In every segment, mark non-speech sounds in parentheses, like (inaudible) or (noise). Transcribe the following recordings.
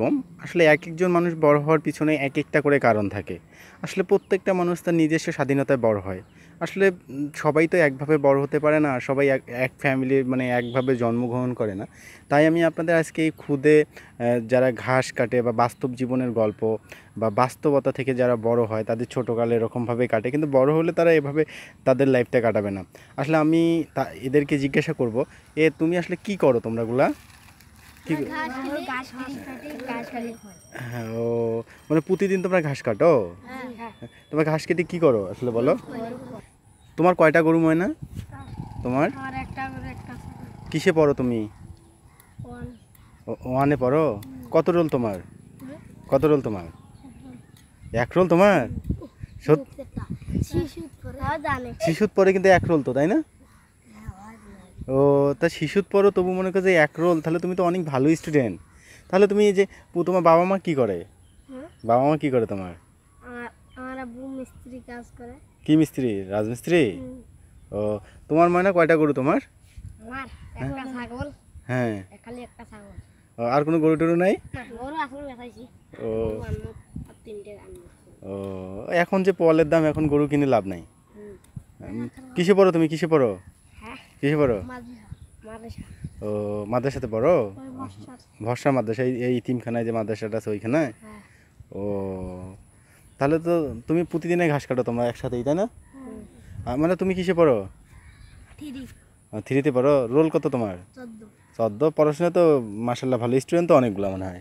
কম আসলে এক একজন মানুষ বড় হওয়ার পিছনে এক একটা করে কারণ থাকে আসলে প্রত্যেকটা মানুষ তার নিজস্ব স্বাধীনতায় বড় হয় আসলে সবাই তো একভাবে বড় হতে পারে না সবাই এক ফ্যামিলির মানে একভাবে জন্মগ্রহণ করে না তাই আমি আপনাদের আজকে এই খুদে যারা ঘাস কাটে বা বাস্তব জীবনের গল্প বা বাস্তবতা থেকে যারা বড় হয় তাদের ছোটোকালে এরকমভাবে কাটে কিন্তু বড় হলে তারা এভাবে তাদের লাইফটা কাটাবে না আসলে আমি এদেরকে জিজ্ঞাসা করব এ তুমি আসলে কি করো তোমরাগুলা হ্যাঁ, হ্যাঁ, ও মানে প্রতিদিন তোমরা ঘাস কাটো হ্যাঁ, ঘাস কেটে করো আসলে বলো তোমার কয়টা গরু ময়না তোমার কিসে পড়ো তুমি ওয়ানে পড়ো কত রোল তোমার কত রোল তোমার এক রোল তোমার শিশুত পরে কিন্তু এক রোল তো তাই না ও তা শিশুর পরও তবু মনে করো যে এক রোল তাহলে তুমি তো অনেক ভালো স্টুডেন্ট তাহলে তুমি এই যে তোমার বাবা মা কি করে হ্যাঁ? বাবা মা কি করে তোমার কি মিস্ত্রি রাজমিস্ত্রি ও তোমার ময়না কয়টা গরু তোমার হ্যাঁ আর কোনো গরু টরু নাই ও ও এখন যে পলের দাম এখন গরু কিনে লাভ নাই কিসে পড়ো তুমি কিসে পড়ো কিসে পড়ো ও মাদ্রাসাতে পড়ো ভরসা মাদ্রাসা এই তিনখানায় যে মাদ্রাসাটা আছে ওইখানে হ্যাঁ। ও তাহলে তো তুমি প্রতিদিনে ঘাস কাটো তোমরা একসাথেই তাই না মানে তুমি কিসে পড়ো থ্রিতে পড়ো রোল কত তোমার চোদ্দ পড়াশোনা তো মাসাল্লাহ ভালো স্টুডেন্ট তো অনেকগুলো মনে হয়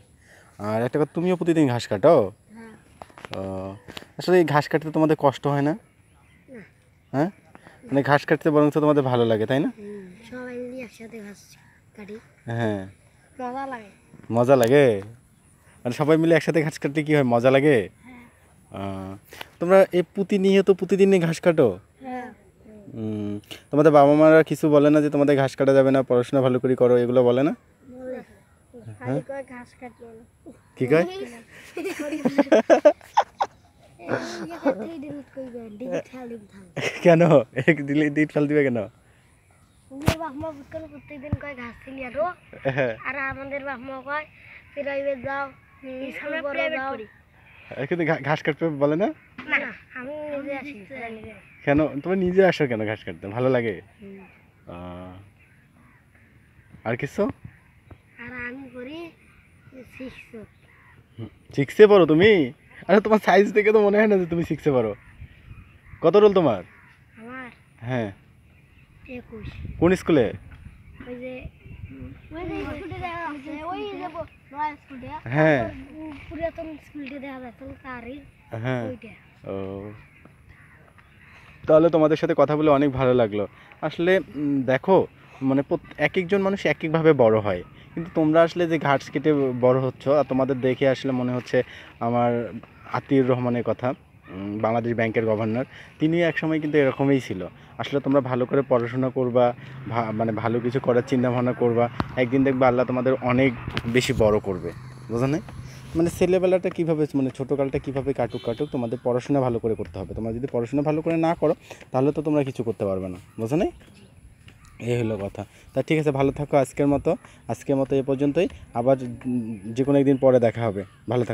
আর একটা কথা তুমিও প্রতিদিন ঘাস কাটো হ্যাঁ। আসলে এই ঘাস কাটতে তোমাদের কষ্ট হয় না হ্যাঁ মানে ঘাস কাটতে বরং তোমাদের ভালো লাগে তাই না সবাই একসাথে ঘাস হ্যাঁ মজা লাগে মজা লাগে মানে সবাই মিলে একসাথে ঘাস কাটলে কি হয় মজা লাগে হ্যাঁ। তোমরা এই প্রতিনিয়ত প্রতিদিনই ঘাস কাটো হ্যাঁ। তোমাদের বাবা মারা কিছু বলে না যে তোমাদের ঘাস কাটা যাবে না পড়াশোনা ভালো করে করো এগুলো বলে না হ্যাঁ? কি কয় (laughs) কেন দিলে ডিট ফেল দিবে কেন বাহমা বুঝকান প্রত্যেকদিন কয় ঘাস ছিলি আরো হ্যাঁ। আর আমাদের কয় প্রাইভেট যাও কিন্তু ঘাস কাটতে বলে না আমি নিজে আসি কেন তুমি নিজে আসো কেন ঘাস কাটতে ভালো লাগে আর কিছু আর আমি করি সিক্সে পড়ো তুমি আরে তোমার সাইজ দেখে তো মনে হয় না যে তুমি শিখতে পারো কত রোল তোমার হ্যাঁ কোন স্কুলে হ্যাঁ, হ্যাঁ। ও তাহলে তোমাদের সাথে কথা বলে অনেক ভালো লাগলো আসলে দেখো মানে এক একজন মানুষ এক একভাবে বড় হয় কিন্তু তোমরা আসলে যে ঘাট কেটে বড় হচ্ছ আর তোমাদের দেখে আসলে মনে হচ্ছে আমার আতিউর রহমানের কথা বাংলাদেশ ব্যাংকের গভর্নর তিনি একসময় কিন্তু এরকমই ছিল আসলে তোমরা ভালো করে পড়াশোনা করবা মানে ভালো কিছু করার চিন্তাভাবনা করবা একদিন দেখবে আল্লাহ তোমাদের অনেক বেশি বড় করবে বোঝা নেই মানে ছেলেবেলাটা কীভাবে মানে ছোটোকালটা কীভাবে কাটুক কাটুক তোমাদের পড়াশোনা ভালো করে করতে হবে তোমরা যদি পড়াশোনা ভালো করে না করো তাহলে তো তোমরা কিছু করতে পারবে না বোঝা নাই এই হলো কথা তা ঠিক আছে ভালো থাকো আজকের মতো আজকের মতো এ পর্যন্তই আবার যে কোনো একদিন পরে দেখা হবে ভালো থাকো